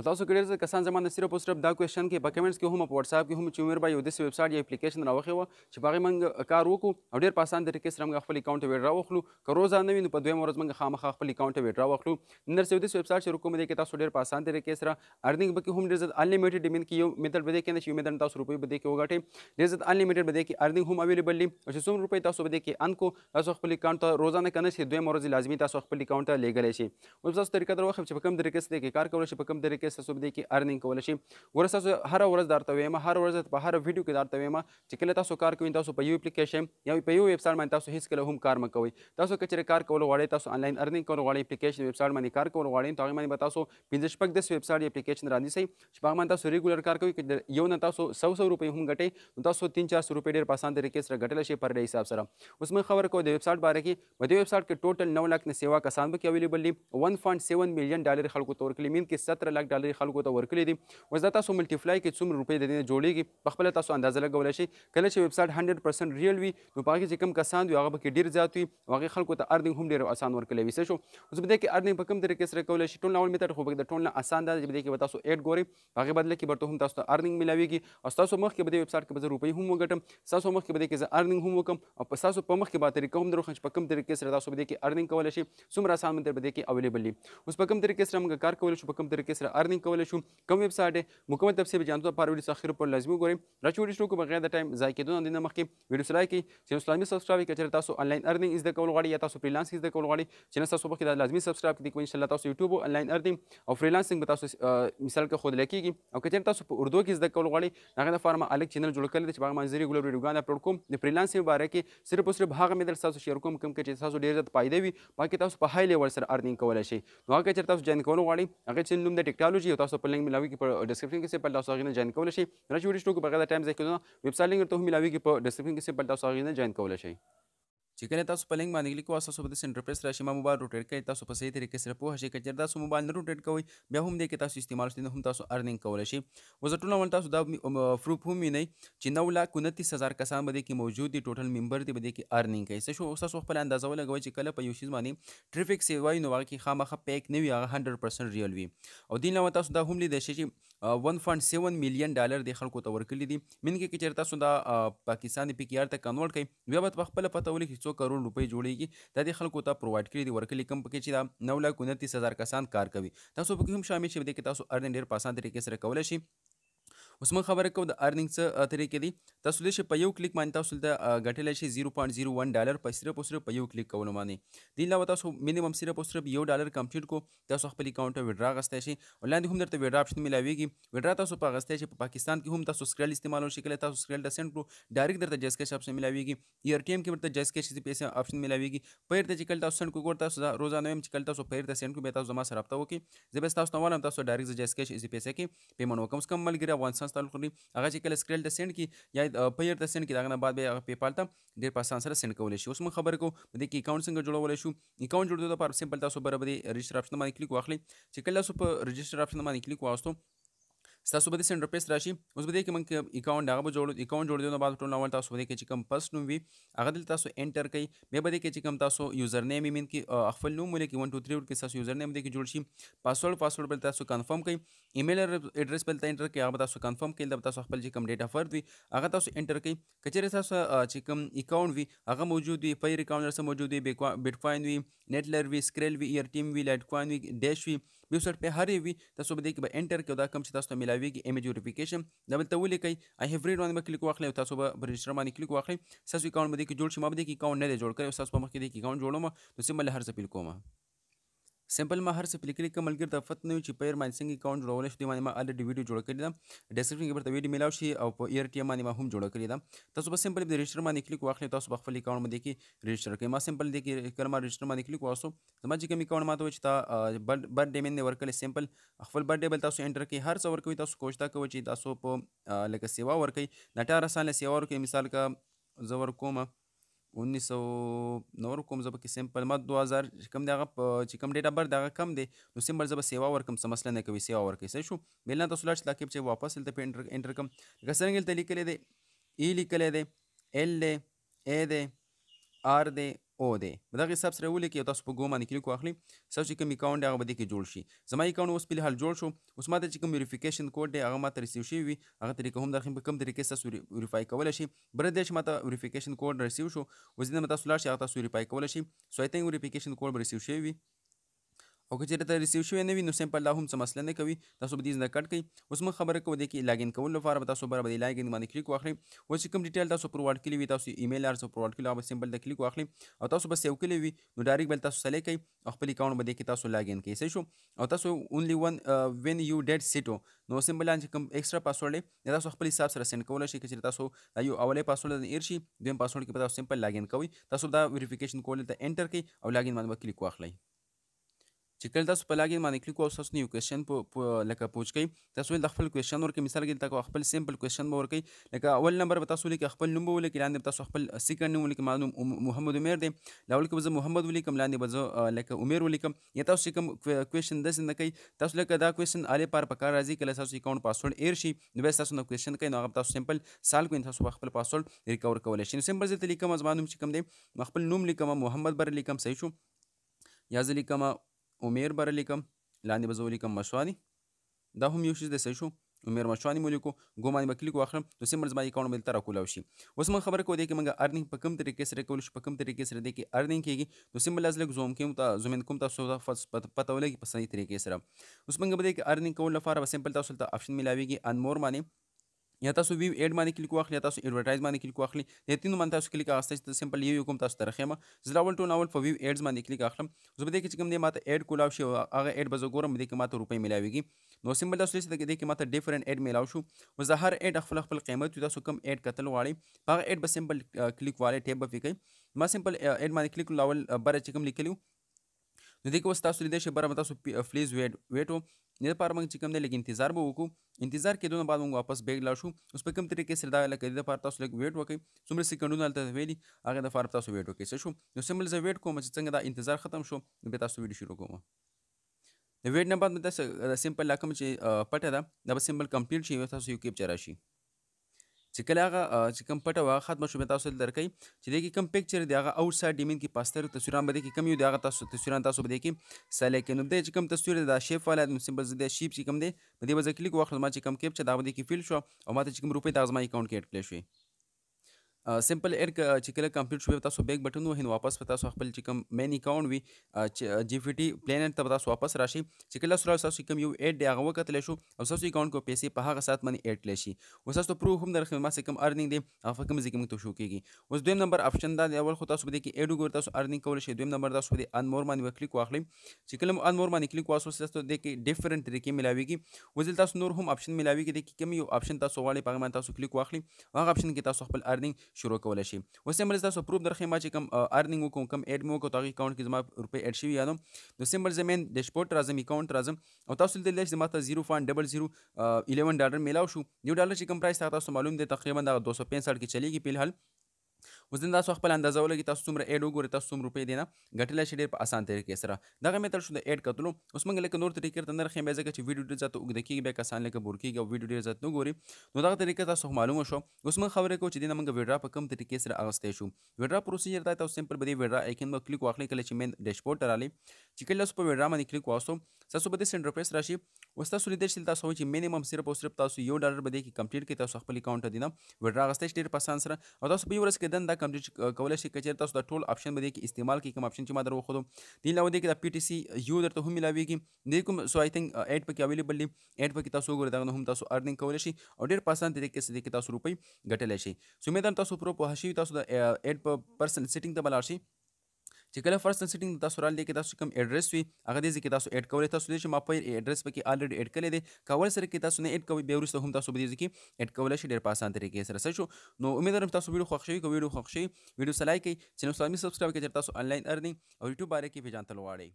او تاسو کې ډېر کسان زما نه صرف او صرف دا کوېشن کې په کمنټس کې هم په واتس اپ کې هم چې عمر بای یو داسې ویب سټ یا اپلیکیشن راوخی و چې باغې موږ کار وکړو او ډېر په اسان طریقې سره موږ خپل اکاونټ ویډرا واخلو که روزه نه وي نو په دویم ورځ موږ خامخا خپل اکاونټ ویډرا واخلو نر سې داسې ویب سټ شروع کوم دی کې تاسو ډېر په اسان طریقې سره ارننګ به کې هم ډېر زیات انلیمیټډ ډیمن کې یو میتھډ به دی کې چې یو میتھډ تاسو روپۍ به دی کې وګټي ډېر زیات انلیمیټډ به دی کې ارننګ هم اویلیبل دي چې څومره روپۍ تاسو به دی کې انکو تاسو خپل اکاونټ ته روزانه کنه شي دویم ورځ لازمي تاسو خپل اکاونټ ته لګولای شي اوس تاسو طریقه درو خپل چې په کوم طریقې سره کې کار کول شي په کوم طریقې کې تاسو به دې کې ارننګ کول شي ورته تاسو هر ورځ درته وایم هر ورځ په هر ویډیو کې درته وایم چې کله تاسو کار کوئ تاسو په یو اپلیکیشن یا په یو ویب سټ باندې تاسو هیڅ کله هم کار مکوئ تاسو کچره کار کول غواړئ تاسو انلاین ارننګ کول غواړئ اپلیکیشن ویب سټ باندې کار کول غواړئ تاسو باندې تاسو پنځه شپږ د ویب سټ اپلیکیشن راځي سي چې په باندې تاسو ریګولر کار کوئ یو نه تاسو 100 100 روپۍ هم ګټئ تاسو 3 400 روپۍ ډېر په اسانه طریقې سره ګټل شي پر ډے حساب سره اوس موږ خبر کوو د ویب سټ باره کې په دې ویب سټ کې ټوټل 9 لک نه سیوا کسان به کې اویلیبل دي 1.7 میلیون ډالر خلکو تور کلی مین کې 17 لک ډالر خلکو ته ورکړي دي اوس دا تاسو ملټیپلای کې څومره روپۍ د دې جوړیږي په خپل تاسو اندازه لګولی شئ کله چې ویب سټ 100% ریل وي نو پاګه چې کم کسان دي هغه پکې ډیر زیات وي هغه خلکو ته ارننګ هم ډیر اسان ورکړي وي شو اوس بده کې ارننګ په کوم طریقې سره کولای شي ټول ناول میتد خو به د ټول نه اسان ده بده کې تاسو اډ ګوري هغه بدله کې برته هم تاسو ته ارننګ ملاويږي او تاسو مخ کې بده ویب سټ کې به روپۍ هم وګټم تاسو مخ کې بده کې زه ارننګ هم وکم او په تاسو په مخ کې به طریقه هم درو خنچ په کوم طریقې سره تاسو بده کې ارننګ کولای شي څومره اسان منتر بده کې اویلیبل دي اوس په کوم طریقې سره موږ کار کولای شو په کوم طریقې سره ارننګ کولای شو کوم ویب سایټ دی مکمل تفصیل به جانتو لپاره ویډیو اخر پر لازمي وګورئ راځو ویډیو شروع کوو بغیر د ټایم ضایع کېدو نه مخکې ویډیو سره کې چې اسلامي سبسکرایب کړئ تاسو انلاین ارننګ از د کول غواړي یا تاسو فریلانس از د کول غواړي چې تاسو په کې د لازمي سبسکرایب کړئ ان شاء الله تاسو یوټیوب انلاین ارننګ او فریلانسینګ به تاسو مثال کې خود لکېږي او کچې تاسو په اردو کې از د کول غواړي هغه د فارما الګ چینل جوړ کړل چې باغ منځري ګلو ویډیوګان اپلوډ کوم د فریلانس مبارک صرف او صرف هغه مې در تاسو شیر کوم کوم چې تاسو ډیر زیات پایده وي باقي تاسو په های لیول سره ارننګ کولای شئ نو هغه چې تاسو جوین کول غواړي هغه چې نوم د ټیکټاک ټیکنالوژي او تاسو په لینک ملاوي کې په ډسکرپشن کې سپل تاسو غوښنه جوائن کول شي راځي ویډیو ټکو بغیر ټایم ځای کې ویب سایټ لینک ته ملاوي کې په ډسکرپشن کې سپل تاسو غوښنه جوائن کول شي چې کله تاسو په لینک باندې کلیک واسه سو په دې سنټر پریس راشي ما موبایل روټیټ کړئ تاسو په صحیح طریقې سره پوه شئ کچر تاسو موبایل نه روټیټ کوئ بیا هم دې کې تاسو استعمال شته هم تاسو ارننګ کولای شئ وزټونه ول تاسو دا پروف هم نه چې 9 لک 29000 کسان باندې کې موجود دي ټوټل ممبر دي باندې کې ارننګ کوي څه شو اوس تاسو خپل اندازه ولګوي چې کله په یو شیز باندې ټریفیک سیوای نو واقعي خامخه پیک نه وي هغه 100% ریل وي او دین له تاسو دا هم لیدل شي چې 1.7 میلیون ډالر د خلکو ته ورکړي دي من کې چې تاسو دا پاکستاني پی کیار ته کنورټ کړئ بیا به خپل پته ولګي 500 کروڑ روپۍ جوړیږي دا د خلکو ته پرووایډ کړي دي ورکلي کم پکې چې دا 9 لک 29 هزار کسان کار کوي تاسو پکې هم شامل شئ د کې تاسو ارنډ ډیر په اسانه طریقې سره کولای شئ اوس موږ خبره کوو د ارننګ څه طریقې دي تاسو لشي په یو کلیک باندې تاسو د غټل شي 0.01 ډالر په صرف او صرف په یو کلیک کولو باندې دین لا تاسو مینیمم صرف او صرف یو ډالر کمپلیټ کو تاسو خپل اکاونټ ته وډرا غستې شي ولاندې هم درته وډرا آپشن ملاويږي وډرا تاسو په غستې شي په پاکستان کې هم تاسو سکرل استعمالو شي کله تاسو سکرل د سند کو ډایرکټ درته جس کیش آپشن ملاويږي ای ار ټی ایم کې درته جس کیش پیسې آپشن ملاويږي پیر ته چې کله تاسو سند کو ګور تاسو روزانه هم چې کله تاسو پیر ته سند کو به تاسو زما سره رابطه وکي زه به تاسو ته وایم تاسو ډایرکټ جس کیش پیسې کې پیمنټ وکم کم ملګری افغانستان تاسو تعلق لري هغه چې کله سکریل ته سند کی یا پیر ته سند کی دا غنه بعد به هغه پیپال ته ډیر په اسان سره سند کولای شي اوس موږ خبر کو د کی اکاؤنٹ څنګه جوړولای شو اکاؤنٹ جوړولو لپاره سمپل تاسو برابر رجسٹر اپشن باندې کلیک واخلي چې کله تاسو په رجسٹر اپشن باندې کلیک واستو تاسو به د سندر پیس راشي اوس به دې کې موږ اکاونټ هغه به جوړو اکاونټ جوړ دیو نو بعد ټول نو تاسو به دې کې چې کوم پس نوم وي هغه دل تاسو انټر کړئ بیا به دې کې چې کوم تاسو یوزر نیم یې مین کې خپل نوم ولیکي 1 2 3 ورکې تاسو یوزر نیم دې کې جوړ شي پاسورډ پاسورډ بل تاسو کنفرم کړئ ایمیل اډرس بل تاسو انټر کړئ هغه تاسو کنفرم کړئ دا تاسو خپل چې کوم ډیټا فرد وي هغه تاسو انټر کړئ کچېره تاسو چې کوم اکاونټ وي هغه موجود وي پیر اکاونټ سره موجود وي بیټ کوین وي نیټلر وي سکریل وي ایئر ټیم وي لایټ کوین وي ډیش وي ویبسایټ په هرې وي تاسو به دې کې به انټر کړئ دا کوم چې تاسو ته ملاويږي ایمیج ویریفیکیشن دا بل ته ولیکئ آی هیو ریډ باندې کلیک واخلئ او تاسو به رجسټر باندې کلیک واخلئ تاسو اکاؤنٹ باندې کې جوړ شي ما باندې کې اکاؤنٹ نه دی جوړ کړی تاسو په مخ کې دې کې اکاؤنٹ جوړوم نو سیمه له هر څه پیل کوم سمپل ما هر څه پلی کړی کوم ملګری ته فت نه چې پیر باندې څنګه اکاؤنٹ جوړول شي باندې ما ال دې ویډیو جوړ کړی دا ډسکرپشن کې ورته ویډیو ملاو شي او په ایر ټی باندې ما هم جوړ کړی دا تاسو به سمپل د رجسٹر باندې کلیک واخلئ تاسو خپل اکاؤنٹ باندې کې رجسٹر کړئ ما سمپل دې کې کړم رجسٹر باندې کلیک واسو زما چې کوم اکاؤنٹ ما ته چې تا برډ ډیمن ورکل سمپل خپل برډ ډیبل تاسو انټر کې هر څور ورکوي تاسو کوشتا کوي چې تاسو په لکه سیوا ورکي نټاره سال سیوا ورکي مثال کا زور کومه 1900 نو ورکوم زه پکې سیمپل ما 2000 چې کوم دغه چې کوم ډیټا بر دغه کم دی نو سیمپل زه به سیوا ورکم څه مسله نه کوي سیوا ورکې څه شو میلنا تاسو لاړ چې تاکي چې واپس هلته په انټر انټر کم لکه څنګه هلته لیکلې دی ای لیکلې دی ایل دی اے دی آر دی او دی په دغه حساب سره ولیکئ او تاسو په ګومان کې لیکو اخلي ستاسو چې کوم اکاونټ دی هغه به دې کې جوړ شي زما اکاونټ اوس په حال جوړ شو اوس ماته چې کوم ویریفیکیشن کوډ دی هغه ماته ریسیو شوی وي هغه طریقه هم داخې په کوم طریقې تاسو ویریفای کولی شي بر دې چې ماته ویریفیکیشن کوډ ریسیو شو اوس دې ماته تاسو لاړ شي هغه تاسو ویریفای کولی شي سو آی تھینک ویریفیکیشن کوډ به ریسیو شوی وي او که چېرته ریسیو شوی نه وي نو سیمپل لا هم څه مسله نه کوي تاسو به دې ځنه کټ کړئ اوس موږ خبره کوو د کې لاګین کولو لپاره به تاسو بره به د لاګین باندې کلیک واخلئ اوس چې کوم ډیټیل تاسو پرووایډ کړي وي تاسو ایمیل ار سره پرووایډ کړي او سیمپل د کلیک واخلئ او تاسو به سیو کړي وي نو ډایرکټ بل تاسو سلیکټ کړئ او خپل اکاؤنٹ باندې کې تاسو لاګین کړئ صحیح شو او تاسو اونلی ون وین یو ډیټ سیټو نو سیمپل ان چې کوم ایکسترا پاسورډ دی تاسو خپل حساب سره سند کولای شئ چې تاسو یو اولې پاسورډ نه ایر شي دویم پاسورډ کې به تاسو سیمپل لاګین کوئ تاسو دا ویریفیکیشن کول ته انټر کړئ او لاګین باندې کلیک واخلئ چې کله تاسو په لاګین باندې کلیک وکړئ تاسو نیو کوېشن په لکه پوښ کوي تاسو د خپل کوېشن ورکې مثال کې تاسو خپل سیمپل کوېشن به ورکې لکه اول نمبر به تاسو لیکي خپل نوم به ولیکي لاندې تاسو خپل سیکنډ نوم ولیکي معلوم محمد عمر دی لاول کې به محمد ولیکم لاندې به لکه عمر ولیکم یا تاسو کوم کوېشن داسې نه کوي تاسو لکه دا کوېشن اله پار پکار راځي کله تاسو اکاونټ پاسورډ ایر شي نو به تاسو نو کوېشن کوي نو هغه تاسو سیمپل سال کوین تاسو خپل پاسورډ ریکور کولای شئ نو سیمپل زه لیکم ځما نوم چې کوم دی خپل نوم لیکم محمد بر لیکم صحیح شو یا زه لیکم عمر بر لیکم لاندې به زه ولیکم مشواني دا هم یو شیز د شو عمر مشواني ملیکو ګومان به کلیک واخلم نو سیمر زما اکاونټ بل تر کول شي اوس موږ خبره کو دی کې موږ ارنینګ په کوم طریقې سره کول شو په کوم طریقې سره دی کې ارنینګ کیږي نو سیمر لازم لګ زوم کوم تاسو زمين کوم تاسو دا پته ولګي په صحیح طریقې سره اوس موږ به دی کې ارنینګ کول لپاره سیمپل تاسو ته اپشن ملاويږي ان مور باندې یا تاسو ویو اډ باندې کلیک واخلئ یا تاسو اډورټایز باندې کلیک واخلئ د تینو باندې تاسو کلیک اغستئ چې سمپل یو کوم تاسو ترخېمه زه راول ټو ناول په ویو اډز باندې کلیک اخلم زه به دې کې کوم دې ماته اډ کولاو شي هغه اډ به زه ګورم دې کې ماته روپۍ ملاويږي نو سمپل تاسو لیست کې دې کې ماته ډیفرنٹ اډ ملاو شو او زه هر اډ خپل خپل قیمت تاسو کوم اډ کتل واړی هغه اډ به سمپل کلیک واړی ټیب به وکړي ما سمپل اډ باندې کلیک لاول بر چې کوم لیکلو نو دې کې اوس تاسو لیدای شئ بره به تاسو فلیز ویټ ویټ دې لپاره موږ چې کوم دی لږ انتظار به وکړو انتظار کېدو نه بعد موږ واپس بیگ لاړ شو اوس په کوم طریقې سره دا لکه دې لپاره تاسو لږ ویټ وکړئ څومره سکندونه هلته ویلي هغه د لپاره تاسو ویټ وکړئ څه شو نو سمبل زه ویټ کوم چې څنګه دا انتظار ختم شو نو بیا تاسو ویډیو شروع کوم د ویټ نه بعد مې تاسو سمپل لا کوم چې پټه ده دا به سمپل کمپلیټ شي تاسو یو کیپ چرشي چې کله هغه چې کوم پټه واغه ختم شو به تاسو درکې چې دغه کوم پکچر دی هغه اوټ سایډ ډیمن کې پاستر تصویران باندې کې کم یو دی هغه تاسو تصویران تاسو باندې کې سله کې نو د چې کوم تصویر دا شیپ والا د سیمبل زده شیپ چې کوم دی په دې وځ کلیک وخت ما چې کوم کیپ چې دا باندې کې فیل شو او ماته چې کوم روپې د ازما اکاؤنٹ کې اډ کړل شوی سمپل اډ چې کله کمپلیټ شوی تاسو بیک بټن وهین واپس پتا سو خپل چې کوم مین اکاؤنٹ وی جی پی ټی پلانټ ته تاسو واپس راشي چې کله سره تاسو کوم یو اډ دی هغه وکتل شو او تاسو اکاؤنٹ کو پیسې په هغه سات باندې اډ لشي اوس تاسو پرو هم درخه ما سه کوم ارننګ دی هغه کوم ځکه موږ ته شو کیږي اوس دویم نمبر اپشن دا دی اول خو تاسو بده کې اډ وګور تاسو ارننګ کول شي دویم نمبر تاسو بده ان مور باندې کلیک واخلئ چې کله ان مور باندې کلیک واسو تاسو د کې ډیفرنٹ طریقې ملاويږي وزل تاسو نور هم اپشن ملاويږي د کوم یو اپشن تاسو غواړئ په هغه باندې تاسو کلیک واخلئ هغه اپشن کې تاسو خپل ارننګ شروع کولای شئ اوس سیمبل تاسو پروف درخې ما چې کوم ارننګ وکوم کوم اډ مو کو تاغي اکاؤنٹ کې زما روپۍ اډ شوي یادم نو سیمبل زمين ډیشبورډ راځم اکاؤنٹ راځم او تاسو دلته لښ زما ته 0.00 11 ډالر میلاو شو نیو ډالر چې کوم پرایس تاسو معلوم دی تقریبا د 265 کې چلیږي په الحال اوس دین تاسو خپل اندازه ولګي تاسو څومره اډ وګورئ تاسو څومره روپۍ دینه ګټل شي ډېر په اسان طریقې سره دغه میتل شو د اډ کتلو اوس موږ لکه نور طریقې ته نه راخیم ځکه چې ویډیو ډېر زیات وګد کیږي به کسان لکه بور کیږي او ویډیو ډېر زیات نه ګوري نو دغه طریقه تاسو معلومه شو اوس موږ خبرې کوو چې دینه موږ ویډرا په کوم طریقې سره اغستې شو ویډرا پروسیجر دا تاسو سمپل به دی ویډرا ایکن مو کلیک واخلې کله چې مین ډیشبورډ ته رالې چې کله تاسو په ویډرا باندې کلیک واسو تاسو به د سینټر پیس راشي اوس تاسو لیدل شئ تاسو چې مینیمم صرف او صرف تاسو یو ډالر بده کې کمپلیټ کې تاسو خپل اکاؤنٹ ته دینم وډرا غستې ډیر په اسان سره او تاسو به ورس کې دن دا کمپلیټ کولای شئ کچیر تاسو دا ټول اپشن بده کې استعمال کې کوم اپشن چې ما درو خو دین لاو دې کې دا پی ټی سی یو درته هم ملاويږي دې کوم سو آی تھنک اډ پکې اویلیبل دی اډ پکې تاسو وګورئ دا هم تاسو ارننګ کولای شئ او ډیر په اسان طریقې سره کې تاسو روپۍ ګټلای شئ سو مې تاسو پرو uh, په هشي تاسو د اډ پر پرسن سیټینګ ته بلار شئ چې کله فرست سیټینګ تاسو را لې کې تاسو کوم اډرس وي هغه دې کې تاسو اډ کولای تاسو چې ما په اډرس پکې الریډي اډ کړی دی کول سره کې تاسو نه اډ کوي به ورسته هم تاسو به دې کې اډ کولای شي ډېر په اسانه طریقې سره شو نو امید لرم تاسو ویډیو خوښ شوی کو ویډیو خوښ شي ویډیو سلایک کړئ چې نو سلامي سبسکرایب کړئ تاسو انلاین ارنینګ او یوټیوب باندې کې پیژانتل واړئ